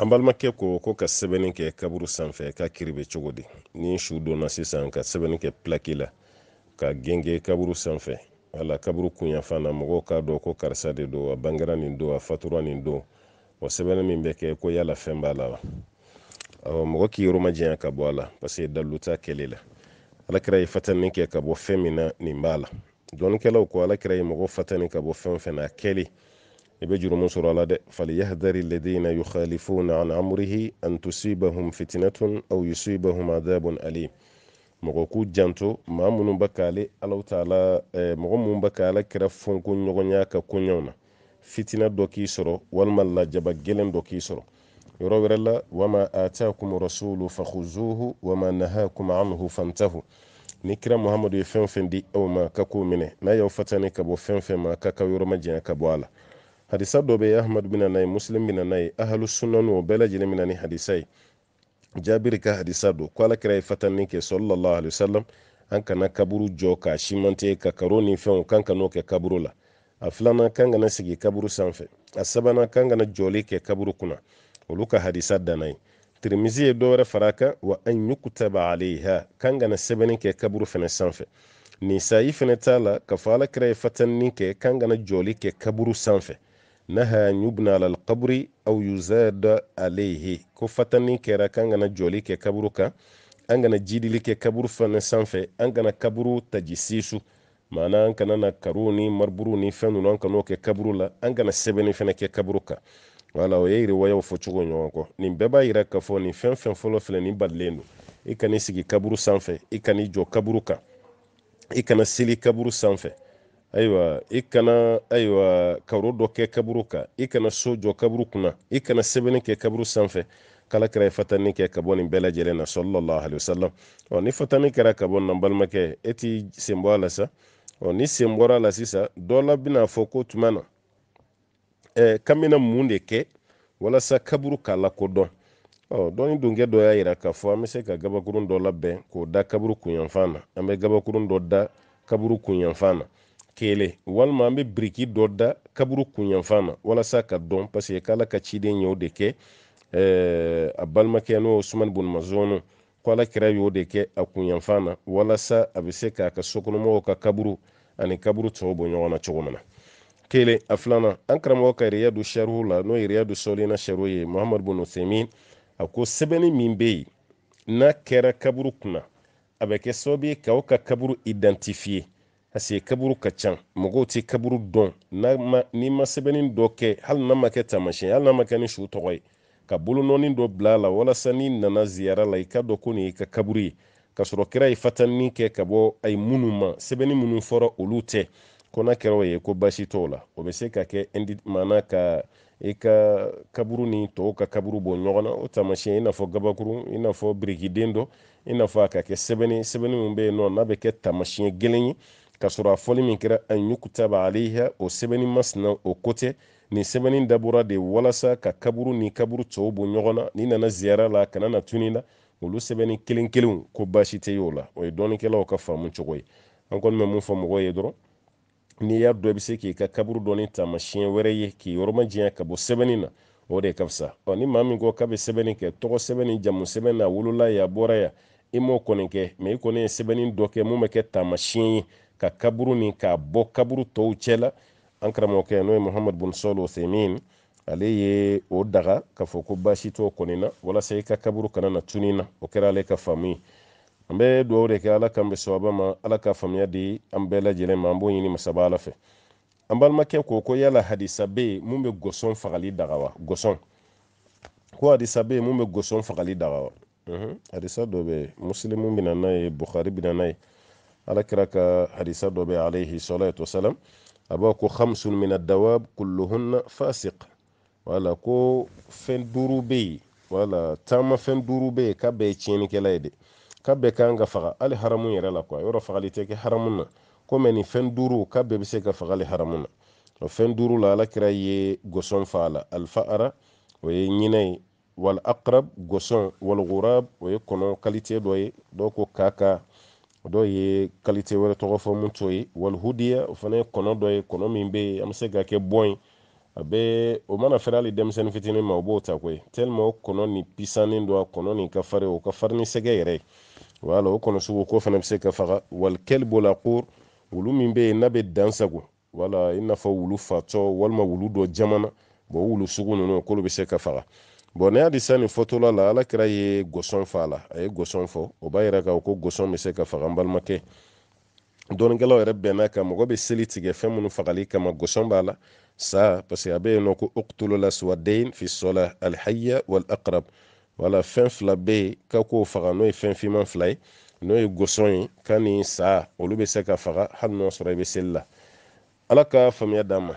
an balimakɛ ko ko ka sɛbɛnni kɛ kaburu sanfɛ ka kiri bɛ cogo di ni su donna sisan ka sɛbɛnni kɛ plaki la ka genge kaburu sanfɛ wala kaburu kunyafan na mɔgɔw k'a dɔn ko karisa de do a bangera nin don a fatura nin don wa sɛbɛnni min bɛ kɛ ko yala fɛn b'a la wa awɔ mɔgɔ k'i yɔrɔ ma ka bɔ a la paseke dalilu t'a kɛli la alakira ye fatani kɛ ka bɔ fɛn min na nin b'a la dɔnnikɛlaw ko alakira ye mɔgɔ fatani ka bɔ fɛn o fɛn na a kɛli i bɛ jurumu sɔrɔ a la dɛ falyahdari alladina yukhalifuna an amrihi an tusibahum fitnatun aw yusibahum adabun alim mɔgɔ k'u janto maa minnu bɛ k'ale alaw taala mɔgɔ eh, minnu bɛ k'ale kɛra fonko ɲɔgɔnya ka koɲɛw na fitina dɔ k'i sɔrɔ walima lajaba gɛlɛn dɔ k'i sɔrɔ yɔrɔ wɛrɛ la wama atakum rasulu fakhuzuhu wama nahakum anhu fantahu ni kira muhamadu ye fɛn fɛn di aw ma ka k'o minɛ n'a y'aw fatani ka bɔ fɛn fɛn ma ka ka yɔrɔ ma ka bɔ a la hadisa dɔ bɛ ahmad bina n'a ye muslim bina n'a ye ahalu sunnanu o bɛɛ lajɛlen mina ni hadisa ye jaabiri ka hadisa don ko ala kɛra ye fatanni kɛ sallallahu alaihi wasallam an kana kaburu jɔ k'a simante ka karo ni fɛnw kan ka n'o kɛ kaburu la a filanan kan kana sigi kaburu sanfɛ a sabanan kan kana jɔli kɛ kaburu kunna olu ka hadisa danna ye tirimizi ye dɔwɛrɛ fara a kan wa an yukutaba alaiha kan kana sɛbɛnni kɛ kaburu fɛnɛ sanfɛ nisayi fɛnɛ t'a la k'a fɔ ala kɛra ye fatanni kɛ kan kana jɔli kɛ kaburu sanfɛ naha yubna ala alqabri au yuzad alayhi ko fatani kɛra k'an kana jɔli kɛ kaburu kan an kana jidili kɛ kaburu fana sanfɛ an kana kaburu taji sisu maana an kana na karu ni mariburu ni fɛn ninnu an kan'o kɛ kaburu la an kana sɛbɛnni fana kɛ kaburu kan wala o ye yiriwayaw fɔ cogo ɲɔgɔn kɔ nin bɛɛ b'a yira k'a fɔ nin fɛn fɛn fɔlɔ filɛ nin balilen don i kan'i sigi kaburu sanfɛ i kan'i jɔ kaburu kan i kana seli kaburu sanfɛ ayiwa i kana ayiwa karo dɔ kɛ kaburu kan i kana so jɔ kaburu kunna i kana sɛbɛnni kɛ kaburu sanfɛ kala kɛra ye fatani kɛ ka bɔ nin bɛɛ lajɛlen na sallallahu alaihi wasallam ɔ ni fatani kɛra ka bɔ nin na balimakɛ e t'i sen bɔ a la sa ɔ ni sen bɔra a la sisan dɔ e, la bɛna fɔ ko tuma na ɛ k'an bɛna mun de kɛ walasa kaburu k'a lakodɔn ɔ dɔnni dunkɛ dɔ y'a yira k'a fɔ an bɛ se ka gabakurun dɔ labɛn k'o da kaburu kunyanfan na an bɛ gabakurun dɔ da kaburu kunyanfan na kele walma an bɛ biriki dɔ da kaburu kunyanfan na walasa ka dɔn paseke k'ala ka ciden y'o de kɛ eh, a balimakɛ n'o sumani bonimazɔnu ko ala kɛra y'o de kɛ a kunyanfan na walasa a bɛ se k'a ka sokɔnɔmɔgɔw ka kaburu ani kaburu tɔw bɔ ɲɔgɔn na cogo min na kelen a filanan an karamɔgɔ ka iriyadu sarihu la n'o iriyadu sɔlina sarihu ye muhamadu bun usaimin a ko sɛbɛnni min bɛ yen n'a kɛra kaburu kunna a bɛ kɛ sababu ye k'aw ka kaburu identifiye parce que kaburu ka can mɔgɔw tɛ kaburu dɔn n'i ma sɛbɛnni dɔ kɛ hali n'a ma kɛ taamasiyɛn hali n'a ma kɛ ni su tɔgɔ ye ka bolonɔni dɔ bila a la walasa n'i nana ziyara la i ka dɔn ko nin y'i ka kaburu ye ka sɔrɔ kira ye fatanini kɛ ka bɔ a ye minnu ma sɛbɛnni minnu fɔra olu tɛ ko n'a kɛra o ye ko baasi t'o la o bɛ se ka kɛ maana ka i ka kaburu ni tɔw ka kaburu bɔ ɲɔgɔn na o taamasiyɛn i n'a fɔ gabakuru i n'a fɔ birikiden dɔ i n'a fɔ a ka kɛ sɛbɛnni sɛbɛnni min bɛ yen nɔ n'a bɛ kɛ taamasiyɛn gɛlɛn ye k'a a fɔli min kɛra an yukutaba aleha o sɛbɛnni masina o ko tɛ nin sɛbɛnni dabɔra de walasa ka kaburu ni kaburu tɔw bɔ ɲɔgɔn na ni nana ziyara la kana na tuni la olu sɛbɛnni kelen kelenw ko baasi tɛ y'o la o ye dɔnnikɛlaw ka faamu cogo ye an kɔni bɛ mun fɔ mɔgɔw ye dɔrɔn n'i y'a dɔ i bɛ se k'i ka kaburu dɔni taamasiyɛn wɛrɛ ye k'i yɔrɔ ma ka bɔ sɛbɛnni na o de ka fisa ɔ ni maa min ko k'a bɛ sɛbɛnni kɛ tɔgɔ sɛbɛnni jamu sɛbɛn na wolola yan a bɔra yan i m'o kɔni kɛ mɛ i kɔni ye sɛbɛnni dɔ kɛ mun bɛ kɛ taamasiyɛn ye ka kaburu ni k'a bɔ kaburu tɔw cɛ la an karamɔgɔkɛ n'o ye muhamad bun sol osemin ale ye o daga k'a fɔ ko baasi t'o kɔni walasa i ka kaburu kana na tunina o kɛra ale ka faamu ye an bɛ dugawu de kɛ ala k'an bɛ sababa ma ala ka faamuya di an bɛɛ lajɛlen ma an b'o ɲini masaba ala fɛ an balimakɛ ko ko yala hadisa be yen mun bɛ gɔsɔn fagali daga wa gɔsɔn ko hadisa be yen mun bɛ gɔsɔn fagali daga wa hadisa dɔ bɛ muslimu bɛ na n'a ye bukari bɛ n'a ye alakira ka hadisa dɔ bɛ alayhi salatu wasalam a b'a ko hamsun min adawab kulluhunna fasiq wala ko fɛn duuru bɛ yen wala taama fɛn duuru bɛ yen k'a bɛɛ tiɲɛnikɛla ye de k'a bɛɛ kan ka faga hali haramu yɛrɛ la kuwa yɔrɔ fagali tɛ kɛ haramu na komi nin fɛn duuru k'a bɛɛ bɛ se ka fagali haramu na o fɛn duuru la alakira ye gosɔn fa a la alfaara o ye ɲinɛ ye wal aqrab gosɔn wal ghurab o ye kɔnɔ kalite dɔ ye dɔw ko kaka dɔ ye kalite wɛrɛ tɔgɔ fɔ mun t'o ye walihudiya o fana ye kɔnɔ dɔ ye kɔnɔ min bɛ yen an bɛ se k'a kɛ bɔn ye a bɛ o mana fɛrɛ hali denmisɛnnin fitinin ma o b'o ta koyi tellement o kɔnɔ nin pisannen don a kɔnɔ nin ka farin o ka farin sɛgɛ yɛrɛ wala o kɔnɔ sugu ko fana bɛ se ka faga wali la ko wulu min bɛ yen n'a bɛ dan sago wala i n'a fɔ wulu fatɔ walima wulu dɔ jamana o wulu sugu nunu k'olu be se ka faga bɔn ne y'a di sanni fɔtola la alakira ye gosɔn fɔ a la a ye gosɔn fɔ o b'a yira k'a ko gosɔn bɛ se ka faga n balimakɛ dɔnnikɛlaw yɛrɛ bɛnna kan mɔgɔ bɛ seli tigɛ fɛn minnu fagali kama gosɔn b'a la sa parce a bɛ yen nɔ ko uqtulula suwadain fi sɔla alhayya wal wala fɛn fila bɛ yen k'a k'o faga n'o ye fɛn finman fila ye n'o ye gosɔn ye ka ni sa olu bɛ se ka faga hali n'o sɔrɔ i bɛ seli la ala ka faamuya d'an ma